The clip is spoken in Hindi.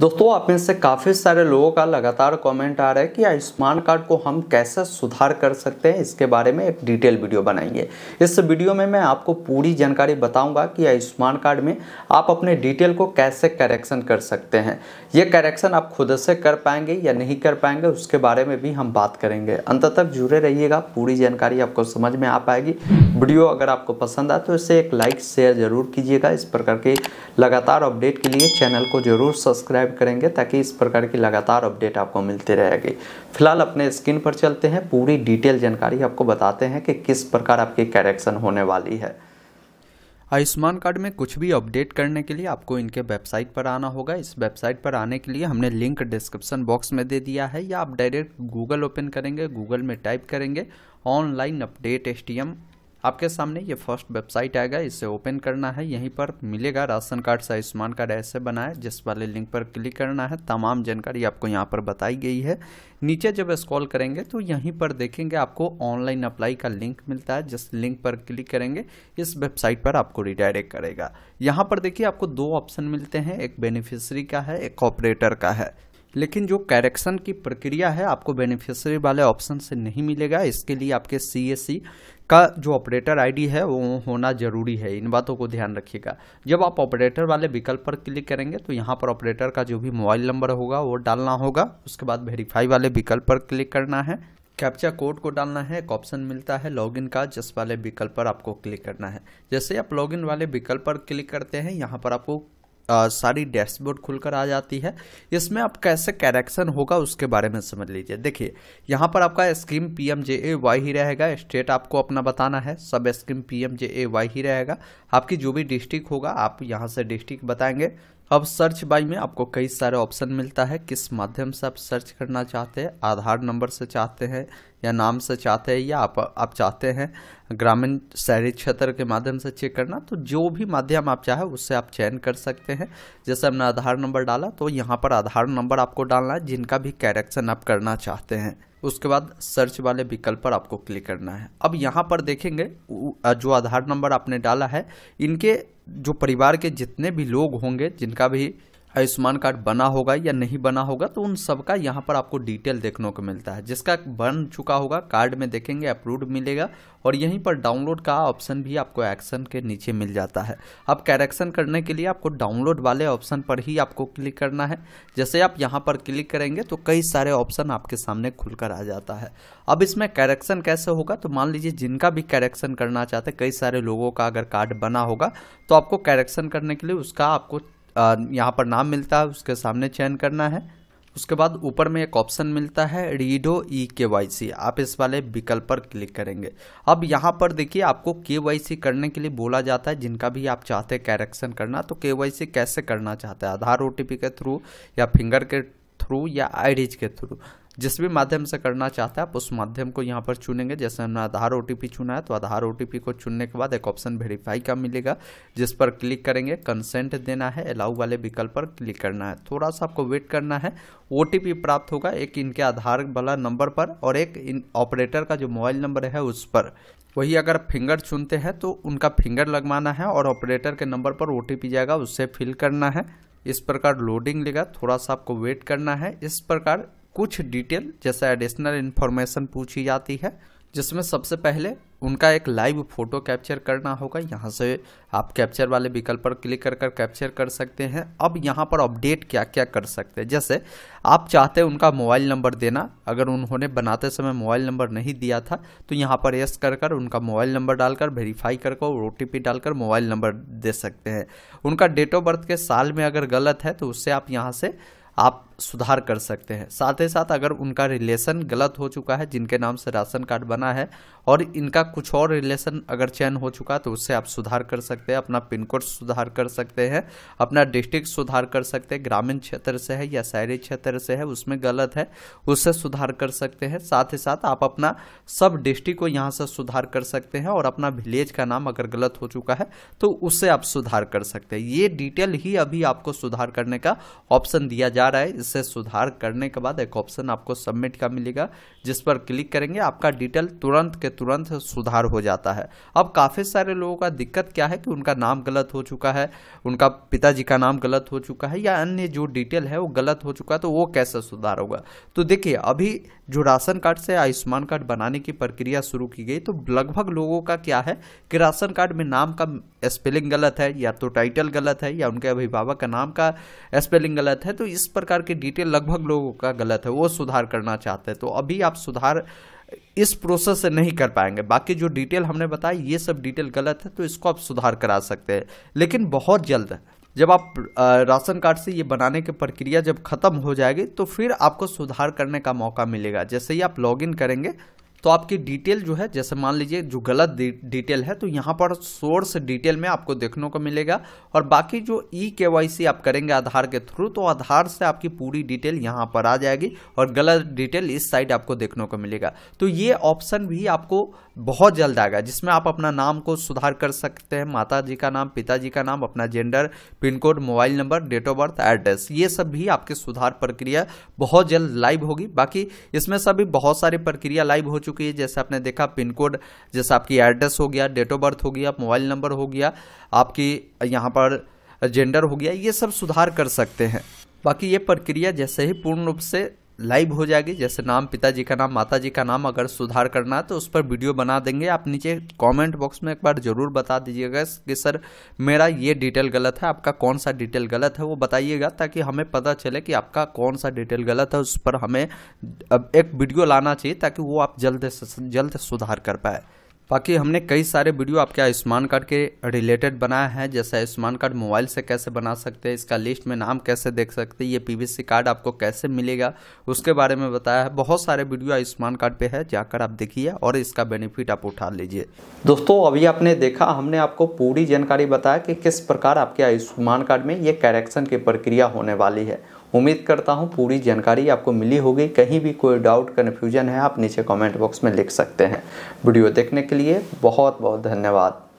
दोस्तों आप में से काफ़ी सारे लोगों का लगातार कमेंट आ रहा है कि आयुष्मान कार्ड को हम कैसे सुधार कर सकते हैं इसके बारे में एक डिटेल वीडियो बनाएंगे इस वीडियो में मैं आपको पूरी जानकारी बताऊंगा कि आयुष्मान कार्ड में आप अपने डिटेल को कैसे करेक्शन कर सकते हैं ये करेक्शन आप खुद से कर पाएंगे या नहीं कर पाएंगे उसके बारे में भी हम बात करेंगे अंत तक जुड़े रहिएगा पूरी जानकारी आपको समझ में आ पाएगी वीडियो अगर आपको पसंद आए तो इसे एक लाइक शेयर जरूर कीजिएगा इस प्रकार के लगातार अपडेट के लिए चैनल को जरूर सब्सक्राइब सब्सक्राइब करेंगे ताकि इस प्रकार की लगातार अपडेट आपको मिलती रहेगी फिलहाल अपने स्क्रीन पर चलते हैं पूरी डिटेल जानकारी आपको बताते हैं कि किस प्रकार आपकी करेक्शन होने वाली है आयुष्मान कार्ड में कुछ भी अपडेट करने के लिए आपको इनके वेबसाइट पर आना होगा इस वेबसाइट पर आने के लिए हमने लिंक डिस्क्रिप्शन बॉक्स में दे दिया है या आप डायरेक्ट गूगल ओपन करेंगे गूगल में टाइप करेंगे ऑनलाइन अपडेट एस आपके सामने ये फर्स्ट वेबसाइट आएगा इसे ओपन करना है यहीं पर मिलेगा राशन कार्ड से आयुष्मान कार्ड ऐसे बनाए जिस वाले लिंक पर क्लिक करना है तमाम जानकारी आपको यहाँ पर बताई गई है नीचे जब स्क्रॉल करेंगे तो यहीं पर देखेंगे आपको ऑनलाइन अप्लाई का लिंक मिलता है जिस लिंक पर क्लिक करेंगे इस वेबसाइट पर आपको रिडायरेक्ट करेगा यहाँ पर देखिए आपको दो ऑप्शन मिलते हैं एक बेनिफिशरी का है एक ऑपरेटर का है लेकिन जो करेक्शन की प्रक्रिया है आपको बेनिफिशरी वाले ऑप्शन से नहीं मिलेगा इसके लिए आपके सी का जो ऑपरेटर आईडी है वो होना ज़रूरी है इन बातों को ध्यान रखिएगा जब आप ऑपरेटर वाले विकल्प पर क्लिक करेंगे तो यहाँ पर ऑपरेटर का जो भी मोबाइल नंबर होगा वो डालना होगा उसके बाद वेरीफाई वाले विकल्प पर क्लिक करना है कैप्चा कोड को डालना है एक ऑप्शन मिलता है लॉगिन का जिस वाले विकल्प पर आपको क्लिक करना है जैसे आप लॉगिन वाले विकल्प पर क्लिक करते हैं यहाँ पर आपको आ, सारी डैशबोर्ड खुलकर आ जाती है इसमें आप कैसे करेक्शन होगा उसके बारे में समझ लीजिए देखिए यहाँ पर आपका scheme P M J A Y ही रहेगा स्टेट आपको अपना बताना है सब scheme P M J A Y ही रहेगा आपकी जो भी डिस्ट्रिक्ट होगा आप यहाँ से डिस्ट्रिक्ट बताएंगे अब सर्च बाई में आपको कई सारे ऑप्शन मिलता है किस माध्यम से आप सर्च करना चाहते हैं आधार नंबर से चाहते हैं या नाम से चाहते हैं या आप आप चाहते हैं ग्रामीण शहरी क्षेत्र के माध्यम से चेक करना तो जो भी माध्यम आप चाहे उससे आप चयन कर सकते हैं जैसे हमने आधार नंबर डाला तो यहाँ पर आधार नंबर आपको डालना है जिनका भी कैरेक्शन आप करना चाहते हैं उसके बाद सर्च वाले विकल्प पर आपको क्लिक करना है अब यहाँ पर देखेंगे जो आधार नंबर आपने डाला है इनके जो परिवार के जितने भी लोग होंगे जिनका भी आयुष्मान कार्ड बना होगा या नहीं बना होगा तो उन सबका यहाँ पर आपको डिटेल देखने को मिलता है जिसका बन चुका होगा कार्ड में देखेंगे अप्रूव मिलेगा और यहीं पर डाउनलोड का ऑप्शन भी आपको एक्शन के नीचे मिल जाता है अब करेक्शन करने के लिए आपको डाउनलोड वाले ऑप्शन पर ही आपको क्लिक करना है जैसे आप यहाँ पर क्लिक करेंगे तो कई सारे ऑप्शन आपके सामने खुलकर आ जाता है अब इसमें करेक्शन कैसे होगा तो मान लीजिए जिनका भी करेक्शन करना चाहते हैं कई सारे लोगों का अगर कार्ड बना होगा तो आपको करेक्शन करने के लिए उसका आपको यहाँ पर नाम मिलता है उसके सामने चयन करना है उसके बाद ऊपर में एक ऑप्शन मिलता है रीडो ई के वाई सी आप इस वाले विकल्प पर क्लिक करेंगे अब यहाँ पर देखिए आपको के वाई सी करने के लिए बोला जाता है जिनका भी आप चाहते हैं कैरेक्शन करना तो के वाई सी कैसे करना चाहते हैं आधार ओ टी पी के थ्रू या फिंगर के थ्रू या आई के थ्रू जिस भी माध्यम से करना चाहते हैं आप उस माध्यम को यहाँ पर चुनेंगे जैसे हमने आधार ओ चुना है तो आधार ओ को चुनने के बाद एक ऑप्शन वेरीफाई का मिलेगा जिस पर क्लिक करेंगे कंसेंट देना है अलाउ वाले विकल्प पर क्लिक करना है थोड़ा सा आपको वेट करना है ओ प्राप्त होगा एक इनके आधार वाला नंबर पर और एक इन ऑपरेटर का जो मोबाइल नंबर है उस पर वही अगर फिंगर चुनते हैं तो उनका फिंगर लगवाना है और ऑपरेटर के नंबर पर ओ जाएगा उससे फिल करना है इस प्रकार लोडिंग लेगा थोड़ा सा आपको वेट करना है इस प्रकार कुछ डिटेल जैसे एडिशनल इन्फॉर्मेशन पूछी जाती है जिसमें सबसे पहले उनका एक लाइव फ़ोटो कैप्चर करना होगा यहाँ से आप कैप्चर वाले विकल्प पर क्लिक कर कर कैप्चर कर सकते हैं अब यहाँ पर अपडेट क्या क्या कर सकते हैं जैसे आप चाहते हैं उनका मोबाइल नंबर देना अगर उन्होंने बनाते समय मोबाइल नंबर नहीं दिया था तो यहाँ पर यस कर कर उनका मोबाइल नंबर डालकर वेरीफाई कर कर ओ डालकर मोबाइल नंबर दे सकते हैं उनका डेट ऑफ बर्थ के साल में अगर गलत है तो उससे आप यहाँ से आप सुधार कर सकते हैं साथ ही साथ अगर उनका रिलेशन गलत हो चुका है जिनके नाम से राशन कार्ड बना है और इनका कुछ और रिलेशन अगर चयन हो चुका है तो उससे आप सुधार कर सकते हैं अपना पिन कोड सुधार कर सकते हैं अपना डिस्ट्रिक्ट सुधार कर सकते हैं ग्रामीण क्षेत्र से है या शहरी क्षेत्र से है उसमें गलत है उससे सुधार कर सकते हैं साथ ही साथ आप अपना सब डिस्ट्रिक्ट को यहाँ से सुधार कर सकते हैं और अपना विलेज का नाम अगर गलत हो चुका है तो उससे आप सुधार कर सकते हैं ये डिटेल ही अभी आपको सुधार करने का ऑप्शन दिया जा रहा है इस से सुधार करने के बाद एक ऑप्शन आपको सबमिट का मिलेगा जिस पर क्लिक करेंगे आपका डिटेल तुरंत के तुरंत सुधार हो जाता है अब काफ़ी सारे लोगों का दिक्कत क्या है कि उनका नाम गलत हो चुका है उनका पिताजी का नाम गलत हो चुका है या अन्य जो डिटेल है वो गलत हो चुका है तो वो कैसे सुधार होगा तो देखिए अभी जो राशन कार्ड से आयुष्मान कार्ड बनाने की प्रक्रिया शुरू की गई तो लगभग लोगों का क्या है कि राशन कार्ड में नाम का स्पेलिंग गलत है या तो टाइटल गलत है या उनके अभिभावक का नाम का स्पेलिंग गलत है तो इस प्रकार के डिटेल लगभग लोगों का गलत है वो सुधार करना चाहते हैं तो अभी आप सुधार इस प्रोसेस से नहीं कर पाएंगे बाकी जो डिटेल हमने बताई ये सब डिटेल गलत है तो इसको आप सुधार करा सकते हैं लेकिन बहुत जल्द जब आप राशन कार्ड से ये बनाने की प्रक्रिया जब खत्म हो जाएगी तो फिर आपको सुधार करने का मौका मिलेगा जैसे ही आप लॉगिन करेंगे तो आपकी डिटेल जो है जैसे मान लीजिए जो गलत डिटेल है तो यहाँ पर सोर्स डिटेल में आपको देखने को मिलेगा और बाकी जो ई के वाई सी आप करेंगे आधार के थ्रू तो आधार से आपकी पूरी डिटेल यहाँ पर आ जाएगी और गलत डिटेल इस साइड आपको देखने को मिलेगा तो ये ऑप्शन भी आपको बहुत जल्द आएगा जिसमें आप अपना नाम को सुधार कर सकते हैं माता जी का नाम पिताजी का नाम अपना gender pin code mobile number date of birth address ये सब भी आपके सुधार प्रक्रिया बहुत जल्द लाइव होगी बाकी इसमें सभी बहुत सारी प्रक्रिया लाइव हो चुकी चुकी है जैसे आपने देखा पिन कोड जैसे आपकी एड्रेस हो गया डेट ऑफ बर्थ हो गया मोबाइल नंबर हो गया आपकी यहाँ पर जेंडर हो गया ये सब सुधार कर सकते हैं बाकी ये प्रक्रिया जैसे ही पूर्ण रूप से लाइव हो जाएगी जैसे नाम पिताजी का नाम माता जी का नाम अगर सुधार करना है तो उस पर वीडियो बना देंगे आप नीचे कमेंट बॉक्स में एक बार ज़रूर बता दीजिएगा कि सर मेरा ये डिटेल गलत है आपका कौन सा डिटेल गलत है वो बताइएगा ताकि हमें पता चले कि आपका कौन सा डिटेल गलत है उस पर हमें अब एक वीडियो लाना चाहिए ताकि वो आप जल्द से जल्द सुधार कर पाए बाकी हमने कई सारे वीडियो आपके आयुष्मान कार्ड के रिलेटेड बनाए हैं जैसे आयुष्मान कार्ड मोबाइल से कैसे बना सकते हैं इसका लिस्ट में नाम कैसे देख सकते हैं ये पीवीसी कार्ड आपको कैसे मिलेगा उसके बारे में बताया है बहुत सारे वीडियो आयुष्मान कार्ड पे है जाकर आप देखिए और इसका बेनिफिट आप उठा लीजिए दोस्तों अभी आपने देखा हमने आपको पूरी जानकारी बताया कि किस प्रकार आपके आयुष्मान कार्ड में ये करेक्शन की प्रक्रिया होने वाली है उम्मीद करता हूँ पूरी जानकारी आपको मिली होगी कहीं भी कोई डाउट कन्फ्यूजन है आप नीचे कमेंट बॉक्स में लिख सकते हैं वीडियो देखने के लिए बहुत बहुत धन्यवाद